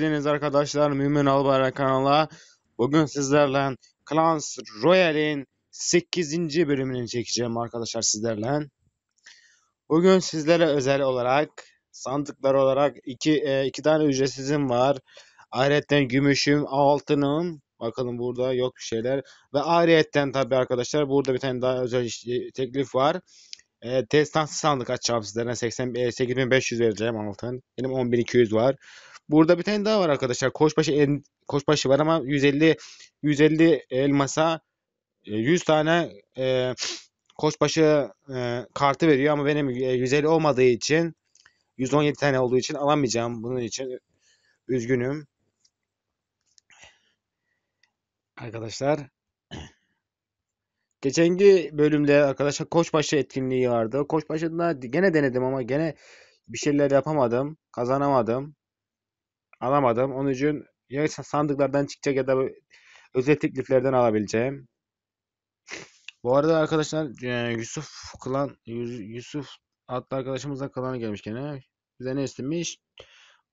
Diliniz arkadaşlar Mümin Albayrak kanala. Bugün sizlerle Clans Royale'in 8. bölümünü çekeceğim arkadaşlar sizlerle. Bugün sizlere özel olarak sandıklar olarak 2 iki, e, iki tane ücretsizim var. Ayrıca gümüşüm, altınım. Bakalım burada yok bir şeyler. Ve ayrıyetten tabi arkadaşlar burada bir tane daha özel e, teklif var. E, Destansı sandık açacağım sizlere. 8500 e, vereceğim altın. Benim 10200 var. Burada bir tane daha var arkadaşlar. Koçbaşı en, koçbaşı var ama 150 150 elmasa 100 e, tane e, koçbaşı e, kartı veriyor ama benim 150 e, olmadığı için 117 tane olduğu için alamayacağım. Bunun için üzgünüm. Arkadaşlar Geçenki bölümde arkadaşlar Koçbaşı etkinliği vardı. Koçbaşı'nda gene denedim ama gene bir şeyler yapamadım. Kazanamadım alamadım. Onun için ya sandıklardan çıkacak ya da özel tekliflerden alabileceğim. Bu arada arkadaşlar Yusuf klan Yusuf adlı arkadaşımızla klana gelmiş gene. Bize ne istemiş?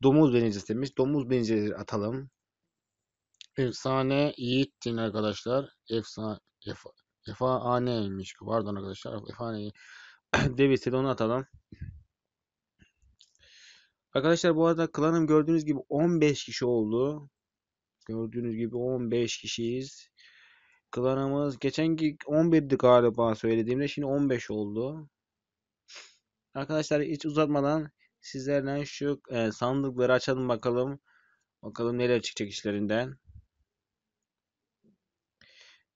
Domuz benzi istemiş. Domuz benzi atalım. Efsane Yiğit'tin arkadaşlar. Efsane Efa, Efa Ane'ymiş. Pardon arkadaşlar. Efane Dev istedi onu atalım. Arkadaşlar bu arada klanım gördüğünüz gibi 15 kişi oldu. Gördüğünüz gibi 15 kişiyiz. Klanımız geçenki 11'di galiba söylediğimde şimdi 15 oldu. Arkadaşlar hiç uzatmadan sizlerle şu e, sandıkları açalım bakalım. Bakalım neler çıkacak işlerinden.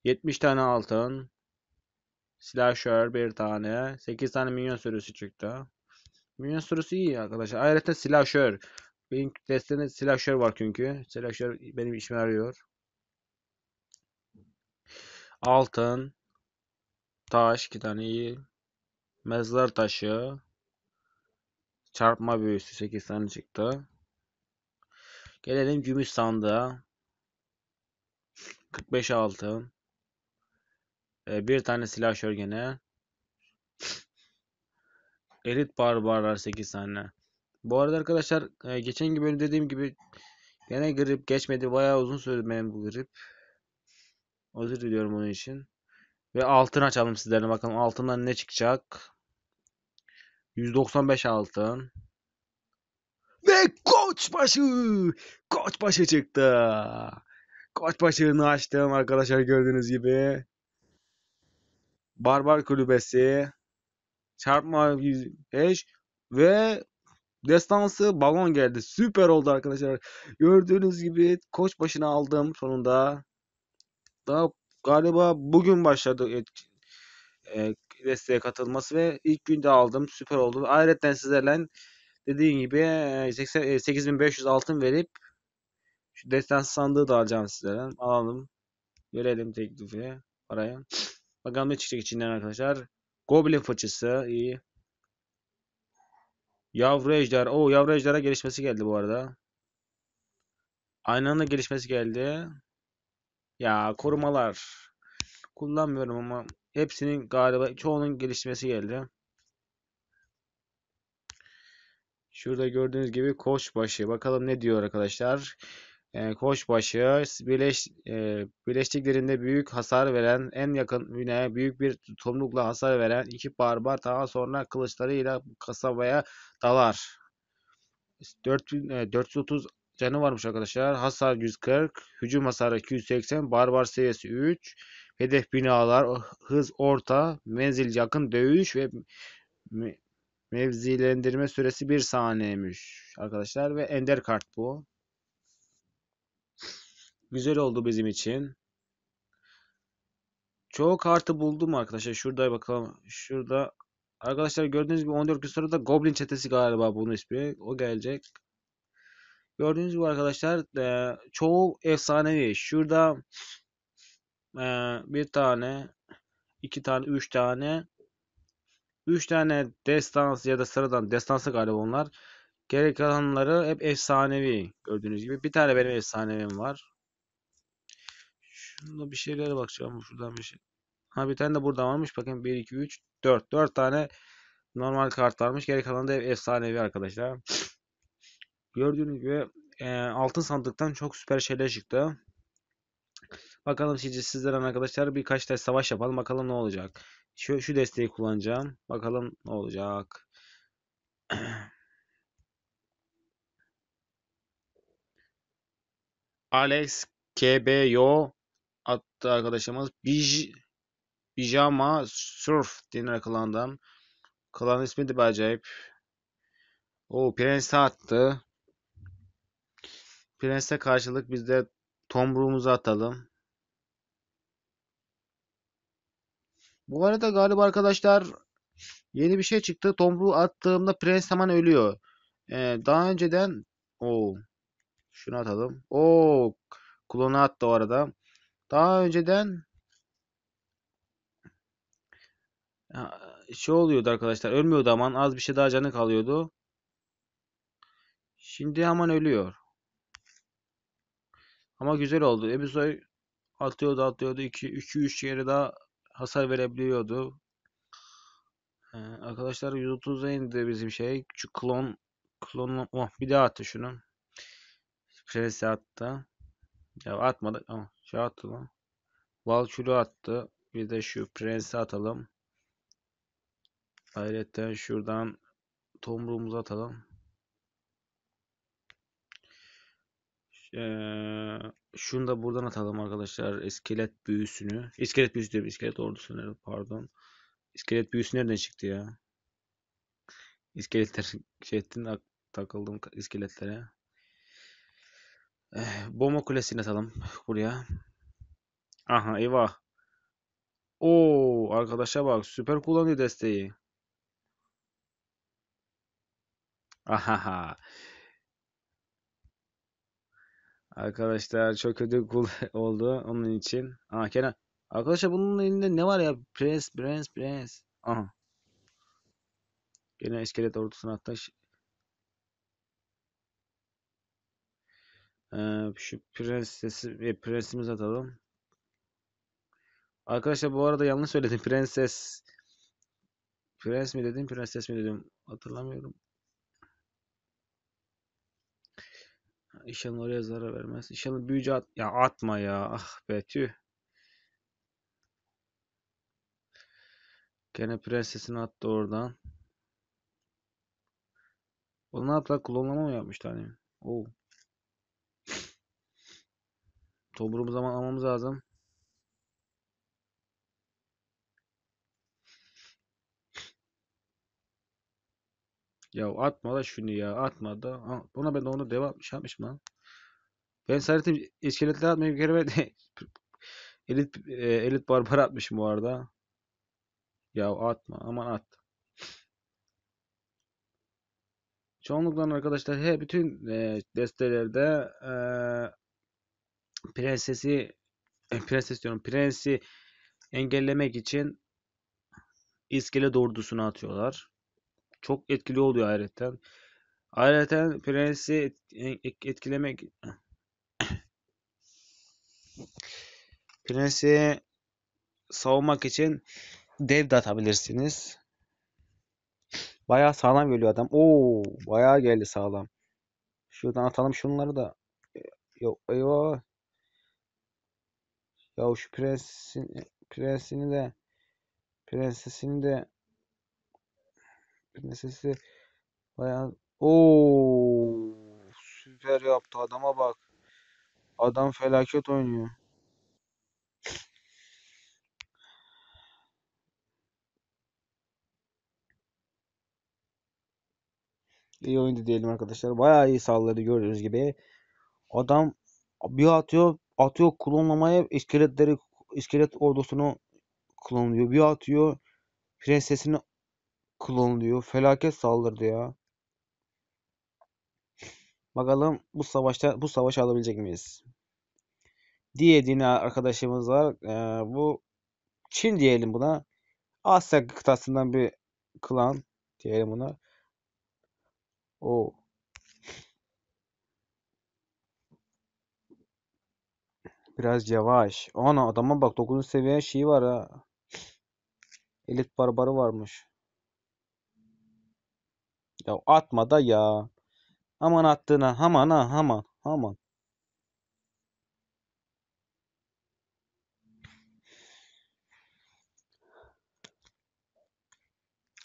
70 tane altın. Slasher bir tane. 8 tane minyon sürüsü çıktı. Minyon sürüsü iyi arkadaşlar. Ayrıca silahşör. Benim testimde silahşör var çünkü. Silahşör benim işime yarıyor. Altın. Taş. iki tane iyi. Mezar taşı. Çarpma büyüsü 8 tane çıktı. Gelelim gümüş sandığa. 45 altın. Ee, bir tane silah gene. Elit Barbarlar barlar 8 tane. Bu arada arkadaşlar e, geçen gibi dediğim gibi gene grip geçmedi. Bayağı uzun sürdü benim bu grip. Özür diliyorum onun için. Ve altın açalım sizlerle bakalım altından ne çıkacak. 195 altın. Ve koçbaşı! Koçbaşı çıktı. Koçbaşı'nı açtım arkadaşlar gördüğünüz gibi. Barbar Kulübesi çarpma 105 ve destansı balon geldi. Süper oldu arkadaşlar. Gördüğünüz gibi koç başına aldım sonunda. Daha galiba bugün başladı e, desteğe katılması ve ilk günde aldım. Süper oldu. Ayrıca sizlerle dediğim gibi 8500 e, e, altın verip şu destan sandığı da alacağım sizlerden. Alalım. Verelim teklifi paraya. Bakalım ne çıkacak içinden arkadaşlar. Goblin fıçısı iyi. Yavru ejder. Oo yavru ejdera gelişmesi geldi bu arada. Aynı anda gelişmesi geldi. Ya korumalar. Kullanmıyorum ama hepsinin galiba çoğunun gelişmesi geldi. Şurada gördüğünüz gibi koçbaşı. Bakalım ne diyor arkadaşlar. Ee, e, Koçbaşı birleş, birleştiklerinde büyük hasar veren en yakın güneye büyük bir tomrukla hasar veren iki barbar daha sonra kılıçlarıyla kasabaya dalar. 4, 430 e, canı varmış arkadaşlar. Hasar 140, hücum hasarı 280, barbar seviyesi 3, hedef binalar, hız orta, menzil yakın dövüş ve mevzilendirme süresi 1 saniyemiş arkadaşlar ve ender kart bu. Güzel oldu bizim için. Çoğu kartı buldum arkadaşlar. Şurada bakalım. Şurada Arkadaşlar gördüğünüz gibi 14 gün sonra da Goblin çetesi galiba bunun ismi. O gelecek. Gördüğünüz gibi arkadaşlar e, çoğu efsanevi. Şurada e, bir tane, iki tane, üç tane, üç tane destans ya da sıradan destansı galiba onlar. Geri kalanları hep efsanevi. Gördüğünüz gibi bir tane benim efsanevim var. Şunda bir şeylere bakacağım. Şuradan bir şey. Ha bir tane de burada varmış. Bakın 1, 2, 3, 4. 4 tane normal kart varmış. Geri kalan da efsanevi arkadaşlar. Gördüğünüz gibi e, altın sandıktan çok süper şeyler çıktı. Bakalım şimdi sizlerden arkadaşlar birkaç tane savaş yapalım. Bakalım ne olacak. Şu, şu desteği kullanacağım. Bakalım ne olacak. Alex KBO attı arkadaşımız. Bij, Bijama Surf denir klandan. Klan ismi de acayip. O Prens'e attı. Prens'e karşılık biz de tomruğumuzu atalım. Bu arada galiba arkadaşlar yeni bir şey çıktı. Tomruğu attığımda Prens hemen ölüyor. Ee, daha önceden o şunu atalım. O klonu attı o arada. Daha önceden e, şey oluyordu arkadaşlar. Ölmüyordu aman. Az bir şey daha canı kalıyordu. Şimdi aman ölüyor. Ama güzel oldu. Ebisoy atlıyordu atlıyordu. 2-3 yere daha hasar verebiliyordu. Ee, arkadaşlar 130'a indi bizim şey. Şu klon klon oh, bir daha attı şunu. Presi attı. Ya atmadı ama. Şey atalım. Valkür'ü attı. Bir de şu prensi atalım. Hayretten şuradan tomruğumuzu atalım. Ee, şunu da buradan atalım arkadaşlar. İskelet büyüsünü. İskelet büyüsü diyorum. İskelet ordusunu pardon. İskelet büyüsü nereden çıktı ya? İskeletler şey ettin takıldım iskeletlere. Eh, bomba kulesini atalım buraya. Aha eyvah. Oo arkadaşa bak süper kullanıyor desteği. Ahaha. Arkadaşlar çok kötü kul oldu onun için. Aha Kenan. Arkadaşlar bunun elinde ne var ya? Prens, prens, prens. Aha. Gene iskelet ordusuna ateş, Ee, şu prensesi ve prensimiz atalım. Arkadaşlar bu arada yanlış söyledim. Prenses Prens mi dedim, prenses mi dedim hatırlamıyorum. İnşallah oraya zarar vermez. İnşallah büyücü at ya atma ya. Ah be tüh. Gene prensesini attı oradan. Onu atla klonlama mı yapmıştı hani? Oo. Oh. Toburumu zaman almamız lazım. Ya atma da şunu ya atma da. Ona ben de onu devam şey yapmışım lan. Ben Saadet'in iskeletli atmayı bir kere de elit, e, elit barbar atmışım bu arada. Ya atma aman at. Çoğunlukla arkadaşlar he bütün e, destelerde e, prensesi e, prenses diyorum prensi engellemek için iskele ordusunu atıyorlar. Çok etkili oluyor ayrıca. Ayrıca prensi e, etkilemek prensi savunmak için dev de atabilirsiniz. Bayağı sağlam geliyor adam. Oo, bayağı geldi sağlam. Şuradan atalım şunları da. E, yok, eyvah. Ya şu prensini, prensini de prensesini de prensesi bayağı o süper yaptı adama bak. Adam felaket oynuyor. İyi oyundu diyelim arkadaşlar. Bayağı iyi salladı gördüğünüz gibi. Adam bir atıyor atıyor klonlamaya iskeletleri iskelet ordusunu klonluyor. Bir atıyor prensesini klonluyor. Felaket saldırdı ya. Bakalım bu savaşta bu savaşı alabilecek miyiz? Diye dine arkadaşımız var. Ee, bu Çin diyelim buna. Asya kıtasından bir klan diyelim buna. O Biraz yavaş. Ana adama bak 9. seviye şeyi var ha. Elit barbarı varmış. Ya atma da ya. Aman attığına. Aman ha aman. Aman.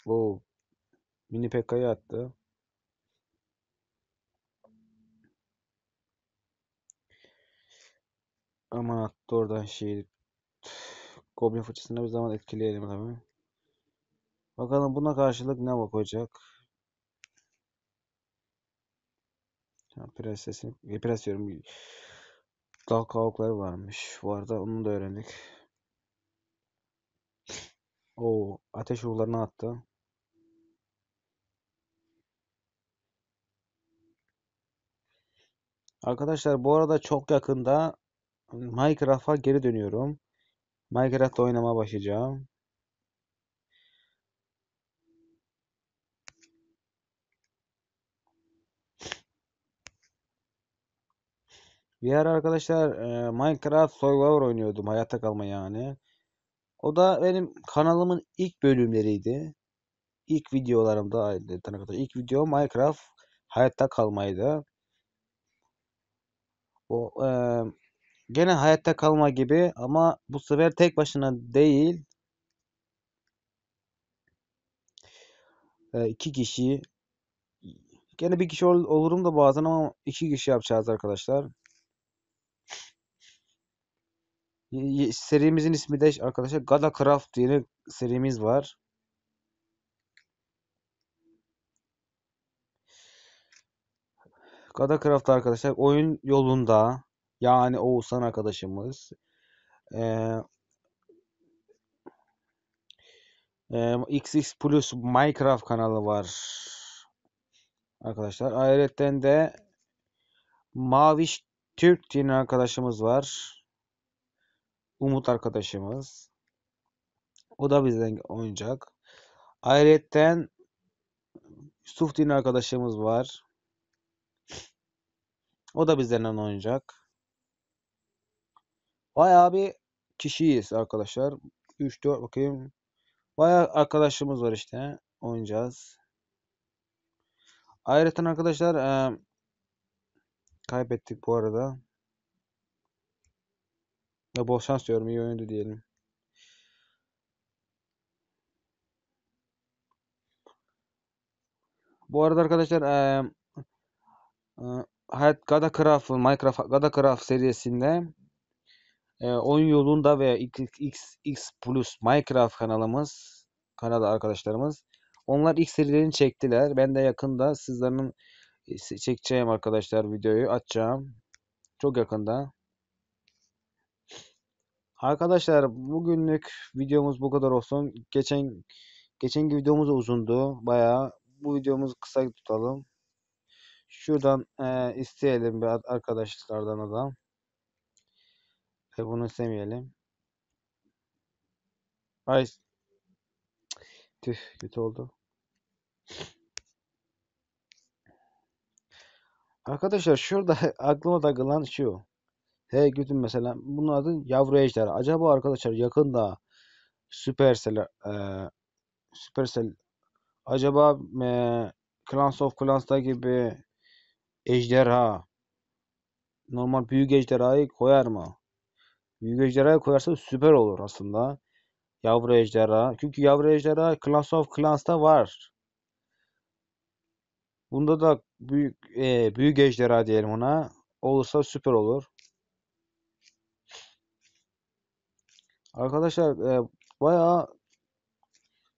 Wow. Mini PK'yı attı. Aman attı oradan şey Goblin fırçasını bir zaman etkileyelim tabi. Bakalım buna karşılık ne bakacak. Prensesini, e, prens diyorum. Dal kavukları varmış. Bu arada onu da öğrendik. O ateş uğurlarına attı. Arkadaşlar bu arada çok yakında Minecraft'a geri dönüyorum. Minecraft'ta oynamaya başlayacağım. Bir arkadaşlar e, Minecraft Survivor oynuyordum. Hayatta kalma yani. O da benim kanalımın ilk bölümleriydi. İlk videolarımda İlk video Minecraft hayatta kalmaydı. O e, Gene hayatta kalma gibi ama bu sefer tek başına değil. E, iki kişi. Gene bir kişi ol, olurum da bazen ama iki kişi yapacağız arkadaşlar. Serimizin ismi de arkadaşlar Gada Craft yeni serimiz var. Gada Craft arkadaşlar oyun yolunda yani Oğuzhan arkadaşımız. Ee, e, XX Plus Minecraft kanalı var. Arkadaşlar. Ayrıca de Maviş Türk dini arkadaşımız var. Umut arkadaşımız. O da bizden oynayacak. Ayrıca Yusuf dini arkadaşımız var. O da bizden oynayacak. Bayağı bir kişiyiz arkadaşlar. 3-4 bakayım. Bayağı arkadaşımız var işte. Oynayacağız. Ayrıca arkadaşlar e, kaybettik bu arada. Ya bol şans diyorum. iyi oyundu diyelim. Bu arada arkadaşlar e, e, Hayat Gadacraft, Minecraft Gadacraft serisinde e, oyun yolunda veya XXX Plus Minecraft kanalımız kanal arkadaşlarımız onlar ilk serilerini çektiler. Ben de yakında sizlerin e, çekeceğim arkadaşlar videoyu açacağım. Çok yakında. Arkadaşlar bugünlük videomuz bu kadar olsun. Geçen geçen videomuz uzundu. Bayağı bu videomuzu kısa tutalım. Şuradan e, isteyelim bir arkadaşlardan adam. E bunu istemeyelim. Ay. Tüh kötü oldu. Arkadaşlar şurada aklıma takılan şu. Hey Gütün mesela bunun adı yavru ejderha. Acaba arkadaşlar yakında Supercell e, Supercell acaba e, Clans of Clans'ta gibi ejderha normal büyük ejderhayı koyar mı? Büyük ejderhaya koyarsa süper olur aslında. Yavru ejderha. Çünkü yavru ejderha Class of Clans'ta var. Bunda da büyük e, büyük ejderha diyelim ona. Olursa süper olur. Arkadaşlar e, bayağı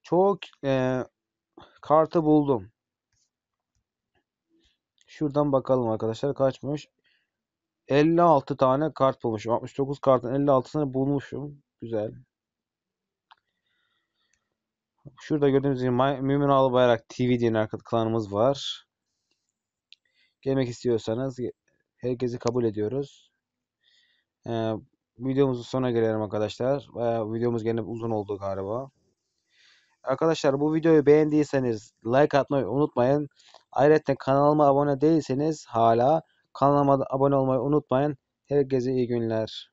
çok e, kartı buldum. Şuradan bakalım arkadaşlar kaçmış. 56 tane kart bulmuşum. 69 kartın 56'sını bulmuşum. Güzel. Şurada gördüğünüz gibi Mümin Ağlı Bayrak TV diye arka klanımız var. Gelmek istiyorsanız herkesi kabul ediyoruz. Ee, videomuzun sonuna gelelim arkadaşlar. Bayağı videomuz gene uzun oldu galiba. Arkadaşlar bu videoyu beğendiyseniz like atmayı unutmayın. Ayrıca kanalıma abone değilseniz hala Kanalıma abone olmayı unutmayın. Herkese iyi günler.